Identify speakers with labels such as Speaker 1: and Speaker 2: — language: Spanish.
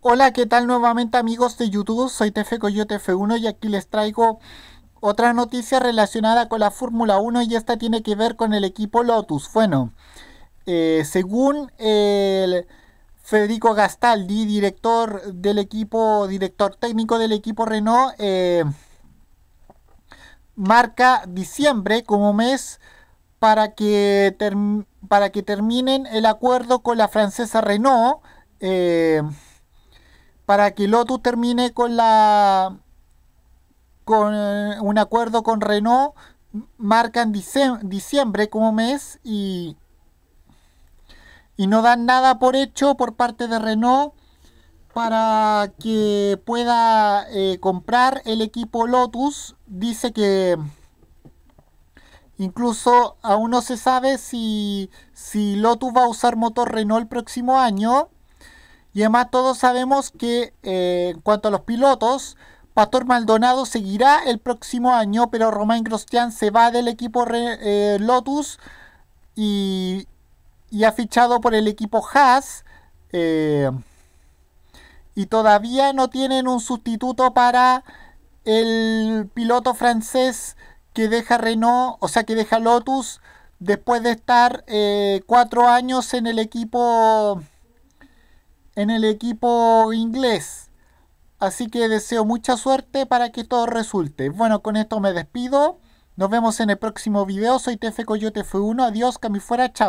Speaker 1: Hola, ¿qué tal nuevamente amigos de YouTube? Soy TF Coyote F1 y aquí les traigo otra noticia relacionada con la Fórmula 1 y esta tiene que ver con el equipo Lotus. Bueno, eh, según Federico Gastaldi, director del equipo, director técnico del equipo Renault, eh, marca diciembre como mes para que, para que terminen el acuerdo con la francesa Renault. Eh, para que Lotus termine con la con eh, un acuerdo con Renault marcan diciembre como mes y y no dan nada por hecho por parte de Renault para que pueda eh, comprar el equipo Lotus. Dice que incluso aún no se sabe si, si Lotus va a usar motor Renault el próximo año. Y además todos sabemos que eh, en cuanto a los pilotos, Pastor Maldonado seguirá el próximo año, pero Romain Grosjean se va del equipo eh, Lotus y, y, ha fichado por el equipo Haas. Eh, y todavía no tienen un sustituto para el piloto francés que deja Renault, o sea, que deja Lotus después de estar cuatro años en el equipo en el equipo inglés. Así que deseo mucha suerte para que todo resulte. Bueno, con esto me despido. Nos vemos en el próximo video. Soy TF Coyote F1. Adiós, que fuera. Chao.